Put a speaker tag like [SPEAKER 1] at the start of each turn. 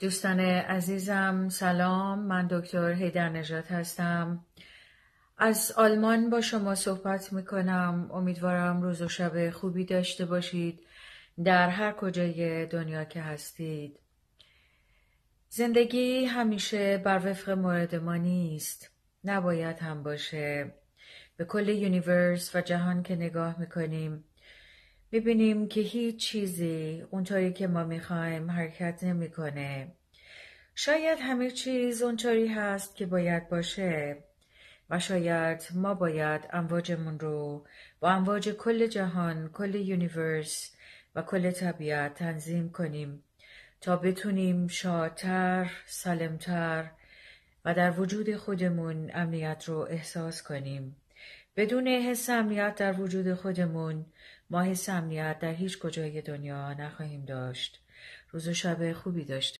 [SPEAKER 1] دوستان عزیزم سلام من دکتر هیدر نجات هستم از آلمان با شما صحبت می امیدوارم روز و شب خوبی داشته باشید در هر کجای دنیا که هستید زندگی همیشه بر وفق مورد ما نیست نباید هم باشه به کل یونیورس و جهان که نگاه میکنیم میبینیم که هیچ چیزی اونطوری که ما میخوایم حرکت نمیکنه. شاید همه چیز اونطوری هست که باید باشه و شاید ما باید امواجمون رو با امواج کل جهان، کل یونیورس و کل طبیعت تنظیم کنیم تا بتونیم شادتر، سالمتر و در وجود خودمون امنیت رو احساس کنیم. بدون حس امنیت در وجود خودمون ما حس امنیت در هیچ کجای دنیا نخواهیم داشت. روز و شب خوبی داشت.